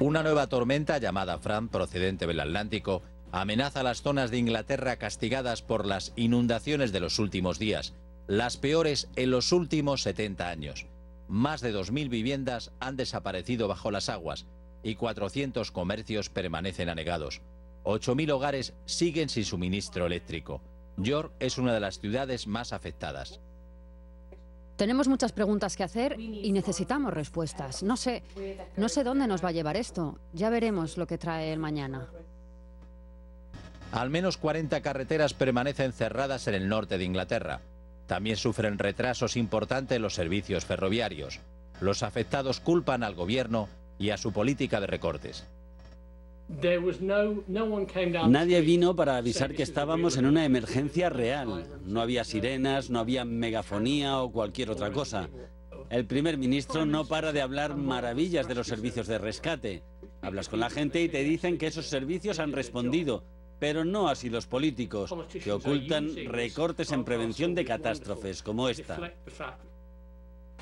Una nueva tormenta llamada Fran procedente del Atlántico amenaza las zonas de Inglaterra castigadas por las inundaciones de los últimos días, las peores en los últimos 70 años. Más de 2.000 viviendas han desaparecido bajo las aguas y 400 comercios permanecen anegados. 8.000 hogares siguen sin suministro eléctrico. York es una de las ciudades más afectadas. Tenemos muchas preguntas que hacer y necesitamos respuestas. No sé, no sé dónde nos va a llevar esto. Ya veremos lo que trae el mañana. Al menos 40 carreteras permanecen cerradas en el norte de Inglaterra. También sufren retrasos importantes los servicios ferroviarios. Los afectados culpan al gobierno y a su política de recortes. Nadie vino para avisar que estábamos en una emergencia real. No había sirenas, no había megafonía o cualquier otra cosa. El primer ministro no para de hablar maravillas de los servicios de rescate. Hablas con la gente y te dicen que esos servicios han respondido, pero no así los políticos, que ocultan recortes en prevención de catástrofes como esta.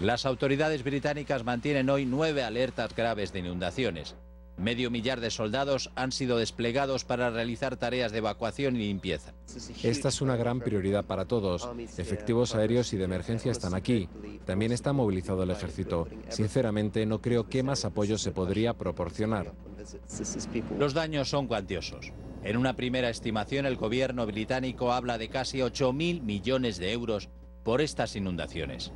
Las autoridades británicas mantienen hoy nueve alertas graves de inundaciones. Medio millar de soldados han sido desplegados para realizar tareas de evacuación y limpieza. Esta es una gran prioridad para todos. Efectivos aéreos y de emergencia están aquí. También está movilizado el ejército. Sinceramente, no creo que más apoyo se podría proporcionar. Los daños son cuantiosos. En una primera estimación, el gobierno británico habla de casi 8.000 millones de euros por estas inundaciones.